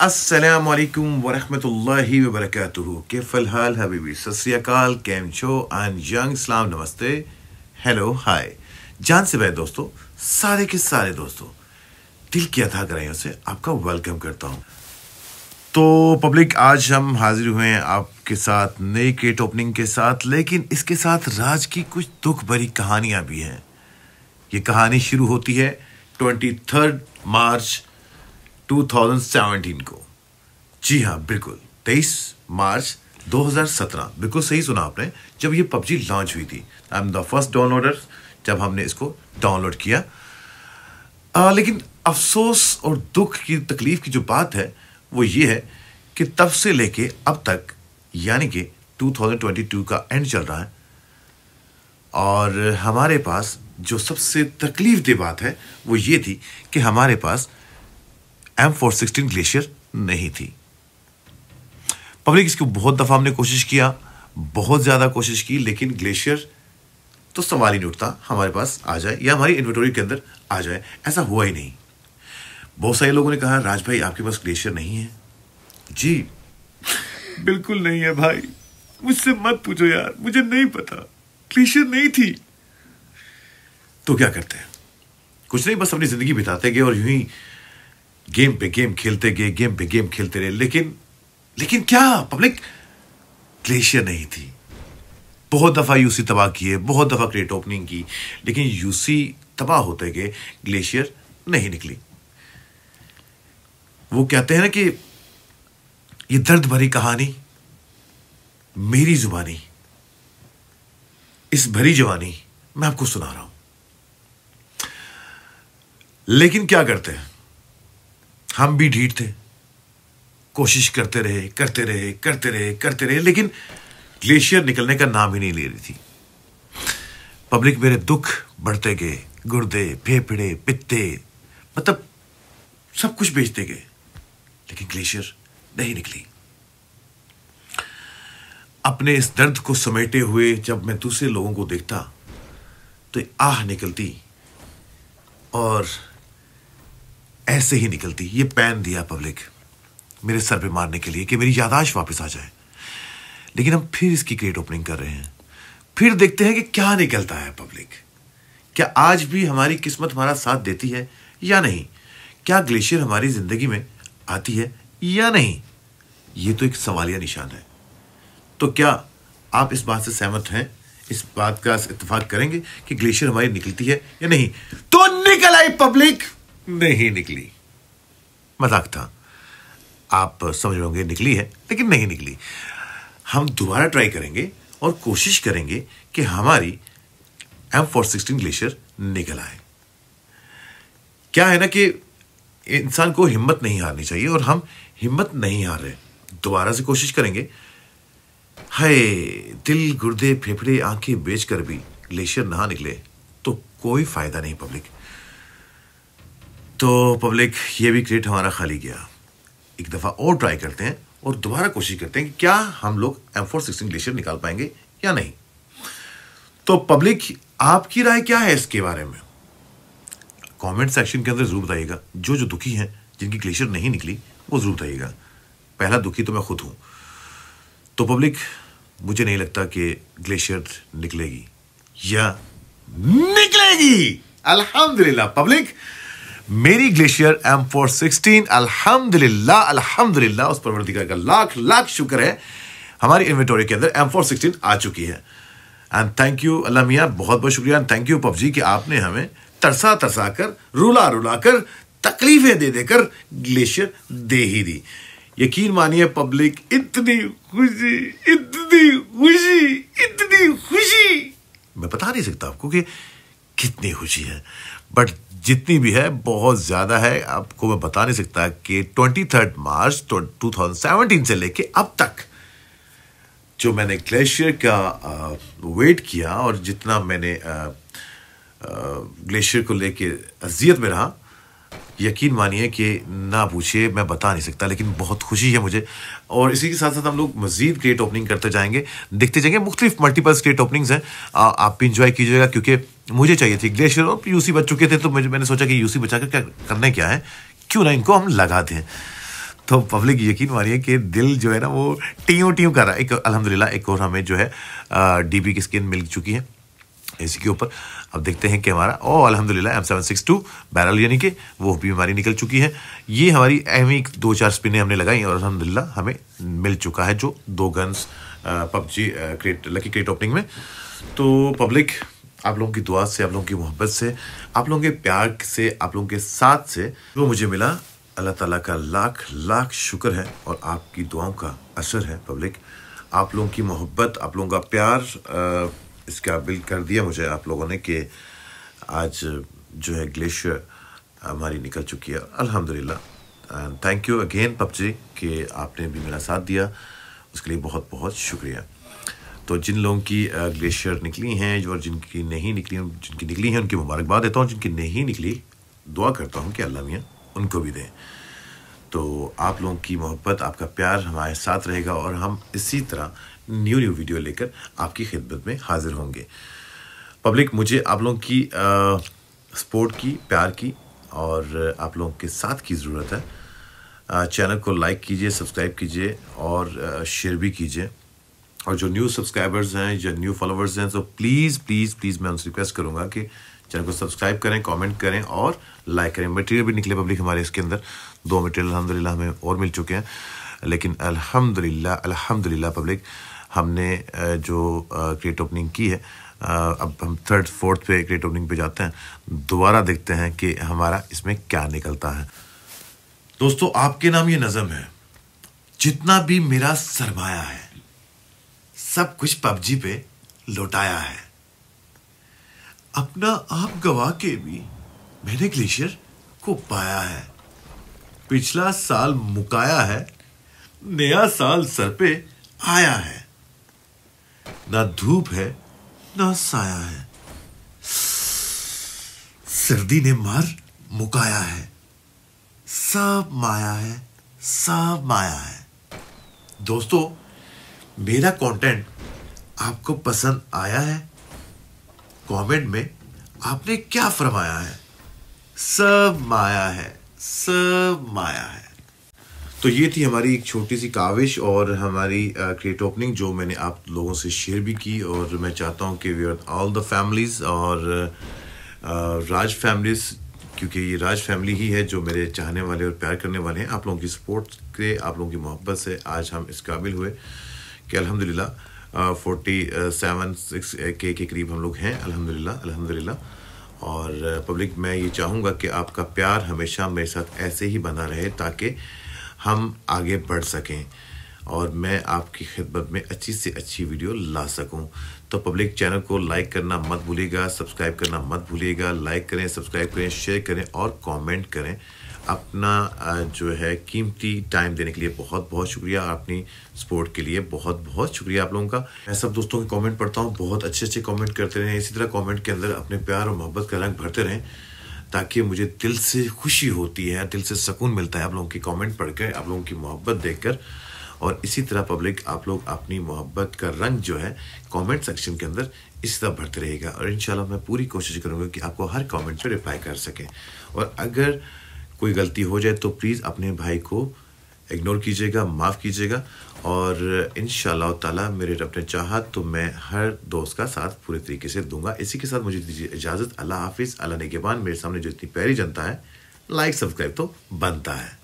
असलकम वरहमल वबरक के फ़िलहाल हबीबी सत्याकाल कैम शो एंड यंग इस्लाम नमस्ते हेलो हाय जान से भाई दोस्तों सारे के सारे दोस्तों दिल की अथा कराइयों से आपका वेलकम करता हूँ तो पब्लिक आज हम हाजिर हुए हैं आपके साथ नई गेट ओपनिंग के साथ लेकिन इसके साथ राज की कुछ दुख भरी कहानियाँ भी हैं ये कहानी शुरू होती है ट्वेंटी थर्ड मार्च 2017 को जी हाँ बिल्कुल 23 मार्च 2017 बिल्कुल सही सुना आपने जब ये पबजी लॉन्च हुई थी I am the first downloader जब हमने इसको डाउनलोड किया आ, लेकिन अफसोस और दुख की तकलीफ की जो बात है वो ये है कि तब से लेके अब तक यानी कि 2022 का एंड चल रहा है और हमारे पास जो सबसे तकलीफ दे बात है वो ये थी कि हमारे पास एम फोर सिक्सटीन ग्लेशियर नहीं थी पब्लिक इसको बहुत दफ़ा हमने कोशिश किया बहुत ज़्यादा कोशिश की लेकिन ग्लेशियर तो सवाल ही नहीं उठता हमारे पास आ जाए या हमारी इन्वेटोरी के अंदर आ जाए ऐसा हुआ ही नहीं बहुत सारे लोगों ने कहा राज भाई आपके पास ग्लेशियर नहीं है जी बिल्कुल नहीं है भाई मुझसे मत पूछो यार मुझे नहीं पता ग्लेशियर नहीं थी तो क्या करते हैं कुछ नहीं बस अपनी जिंदगी बिताते गए और यूं ही गेम पे गेम खेलते गए गेम पे गेम खेलते रहे लेकिन लेकिन क्या पब्लिक ग्लेशियर नहीं थी बहुत दफ़ा यूसी तबाह किए बहुत दफ़ा क्रेट ओपनिंग की लेकिन यूसी तबाह होते गए ग्लेशियर नहीं निकली वो कहते हैं ना कि ये दर्द भरी कहानी मेरी जुबानी इस भरी जवानी मैं आपको सुना रहा हूं लेकिन क्या करते हैं हम भी ढीठ थे कोशिश करते रहे करते रहे करते रहे करते रहे लेकिन ग्लेशियर निकलने का नाम ही नहीं ले रही थी पब्लिक मेरे दुख बढ़ते गए गुर्दे फेफड़े पित्ते मतलब सब कुछ बेचते गए लेकिन ग्लेशियर नहीं निकली अपने इस दर्द को समेटे हुए जब मैं दूसरे लोगों को देखता तो आह निकलती और ऐसे ही निकलती ये पैन दिया पब्लिक मेरे सर पे मारने के लिए कि मेरी यादाश्त वापस आ जाए लेकिन हम फिर इसकी ग्रेट ओपनिंग कर रहे हैं फिर देखते हैं कि क्या निकलता है पब्लिक क्या आज भी हमारी किस्मत हमारा साथ देती है या नहीं क्या ग्लेशियर हमारी जिंदगी में आती है या नहीं ये तो एक सवालिया निशान है तो क्या आप इस बात से सहमत हैं इस बात का इतफाक करेंगे कि ग्लेशियर हमारी निकलती है या नहीं तो निकल आई पब्लिक नहीं निकली मजाक था आप समझ लोगे निकली है लेकिन नहीं निकली हम दोबारा ट्राई करेंगे और कोशिश करेंगे कि हमारी एम फोर सिक्सटीन ग्लेशियर निकल आए क्या है ना कि इंसान को हिम्मत नहीं हारनी चाहिए और हम हिम्मत नहीं हार रहे दोबारा से कोशिश करेंगे हाय दिल गुर्दे फेफड़े आंखें बेच कर भी ग्लेशियर ना निकले तो कोई फायदा नहीं पब्लिक तो पब्लिक ये भी क्रेट हमारा खाली गया एक दफ़ा और ट्राई करते हैं और दोबारा कोशिश करते हैं कि क्या हम लोग एम फोर सिक्सटीन ग्लेशियर निकाल पाएंगे या नहीं तो पब्लिक आपकी राय क्या है इसके बारे में कमेंट सेक्शन के अंदर जरूर बताइएगा जो जो दुखी हैं जिनकी ग्लेशियर नहीं निकली वो जरूर बताइएगा पहला दुखी तो मैं खुद हूं तो पब्लिक मुझे नहीं लगता कि ग्लेशियर निकलेगी या निकलेगी अल्हम्दुलिल्लाह पब्लिक मेरी ग्लेशियर एम फोर सिक्सटीन अलहमदिल्ला अलहमदिल्ला उस परवरदिगार का लाख लाख शुक्र है हमारी इन्वेंटोरी के अंदर एम फोर सिक्सटीन आ चुकी है एंड थैंक यू अल्लाह मियाँ बहुत बहुत शुक्रिया एंड थैंक यू पबजी कि आपने हमें तरसा तरसा कर रुला रुला कर तकलीफें दे देकर ग्लेशियर दे ही दी यकीन मानिए पब्लिक इतनी खुशी इतनी खुशी इतनी खुशी मैं बता नहीं सकता आपको कि कितनी खुशी है बट जितनी भी है बहुत ज़्यादा है आपको मैं बता नहीं सकता कि twenty third March two thousand seventeen से लेके अब तक जो मैंने ग्लेशियर का वेट किया और जितना मैंने ग्लेशियर को लेके अजियत में रहा यकीन मानिए कि ना पूछिए मैं बता नहीं सकता लेकिन बहुत खुशी है मुझे और इसी के साथ साथ हम लोग मज़ीद ग्रेट ओपनिंग करते जाएंगे देखते जाएंगे मुख्तलिफ मल्टीपल स्टेट ओपनिंग्स हैं आप भी इंजॉय कीजिएगा क्योंकि मुझे चाहिए थी ग्लेशियर और यूसी बच चुके थे तो मुझे मैंने सोचा कि यूसी बचा कर क्या करने क्या है क्यों ना इनको हम लगा दें तो पब्लिक यकीन मानिए कि दिल जो है ना वो टीयू टीयू कर रहा है एक अलहमदिल्ला एक और हमें जो है डीबी की स्किन मिल चुकी है इसी के ऊपर अब देखते हैं कि हमारा ओ अलहमदिल्ला M seven six two barrel यानी कि वो भी हमारी निकल चुकी है ये हमारी अहम ही दो चार स्पिनें हमने लगाई और अलहमदिल्ला हमें मिल चुका है जो दो guns PUBG crate lucky crate opening में तो पब्लिक आप लोगों की दुआ से आप लोगों की मोहब्बत से आप लोगों के प्यार से आप लोगों के साथ से जो मुझे मिला अल्लाह ताला का लाख लाख शुक्र है और आपकी दुआओं का असर है पब्लिक आप लोगों की मोहब्बत आप लोगों का प्यार इसका बिल कर दिया मुझे आप लोगों ने कि आज जो है ग्लेशियर हमारी निकल चुकी है अल्हम्दुलिल्लाह थैंक यू अगेन पबजी कि आपने भी मेरा साथ दिया उसके लिए बहुत बहुत शुक्रिया तो जिन लोगों की ग्लेशियर निकली हैं और जिनकी नहीं निकली जिनकी निकली हैं उनकी मुबारकबाद देता हूँ जिनकी नहीं निकली दुआ करता हूँ कि अल्लाह मियाँ उनको भी दें तो आप लोगों की मोहब्बत आपका प्यार हमारे साथ रहेगा और हम इसी तरह न्यू न्यू वीडियो लेकर आपकी खिदमत में हाजिर होंगे पब्लिक मुझे आप लोगों की सपोर्ट की प्यार की और आप लोगों के साथ की ज़रूरत है चैनल को लाइक कीजिए सब्सक्राइब कीजिए और शेयर भी कीजिए और जो न्यू सब्सक्राइबर्स हैं या न्यू फॉलोवर्स हैं तो प्लीज़ प्लीज़ प्लीज़ मैं उनसे रिक्वेस्ट करूँगा कि चैनल को सब्सक्राइब करें कमेंट करें और लाइक करें मटेरियल भी निकले पब्लिक हमारे इसके अंदर दो मटेरियल अलहमदिल्ला हमें और मिल चुके हैं लेकिन अलहमदिल्ला अलहमदिल्ला पब्लिक हमने जो क्रिएट ओपनिंग की है अब हम थर्ड फोर्थ पे क्रिएट ओपनिंग पे जाते हैं दोबारा देखते हैं कि हमारा इसमें क्या निकलता है दोस्तों आपके नाम ये नज़म है जितना भी मेरा सरमाया है सब कुछ पबजी पे लौटाया है अपना आप गवा के भी मैंने ग्लेशियर को पाया है पिछला साल मुकाया है नया साल सर पे आया है ना धूप है ना साया है सर्दी ने मार मुकाया है सब माया है सब माया है दोस्तों मेरा कंटेंट आपको पसंद आया है कमेंट में आपने क्या फरमाया है सब माया है सब माया है तो ये थी हमारी एक छोटी सी काविश और हमारी क्रिएट ओपनिंग जो मैंने आप लोगों से शेयर भी की और मैं चाहता हूँ कि we are all the families और राज फैमिलीज़ क्योंकि ये राज फैमिली ही है जो मेरे चाहने वाले और प्यार करने वाले हैं आप लोगों की सपोर्ट से आप लोगों की मोहब्बत से आज हम इस काबिल हुए कि अल्हम्दुलिल्लाह फोर्टी सेवन सिक्स के के करीब हम लोग हैं अल्हम्दुलिल्लाह अल्हम्दुलिल्लाह और पब्लिक मैं ये चाहूँगा कि आपका प्यार हमेशा मेरे साथ ऐसे ही बना रहे ताकि हम आगे बढ़ सकें और मैं आपकी खिदमत में अच्छी से अच्छी वीडियो ला सकूं तो पब्लिक चैनल को लाइक करना मत भूलिएगा सब्सक्राइब करना मत भूलिएगा लाइक करें सब्सक्राइब करें शेयर करें और कमेंट करें अपना जो है कीमती टाइम देने के लिए बहुत बहुत शुक्रिया अपनी सपोर्ट के लिए बहुत बहुत शुक्रिया आप लोगों का मैं सब दोस्तों के कमेंट पढ़ता हूँ बहुत अच्छे अच्छे कमेंट करते रहें इसी तरह कमेंट के अंदर अपने प्यार और मोहब्बत का रंग भरते रहें ताकि मुझे दिल से खुशी होती है दिल से सुकून मिलता है आप लोगों के पढ़ पढ़कर आप लोगों की मोहब्बत कर और इसी तरह पब्लिक आप लोग अपनी मोहब्बत का रंग जो है कॉमेंट सेक्शन के अंदर इस तरह भरते रहेगा और इन मैं पूरी कोशिश करूँगा कि आपको हर कमेंट पर रिप्लाई कर सकें और अगर कोई गलती हो जाए तो प्लीज़ अपने भाई को इग्नोर कीजिएगा माफ़ कीजिएगा और इन ताला मेरे रब ने चाहा तो मैं हर दोस्त का साथ पूरे तरीके से दूंगा इसी के साथ मुझे दीजिए इजाज़त अल्लाह हाफिज़ अल्लाह नगेबान मेरे सामने जो इतनी प्यारी जनता है लाइक सब्सक्राइब तो बनता है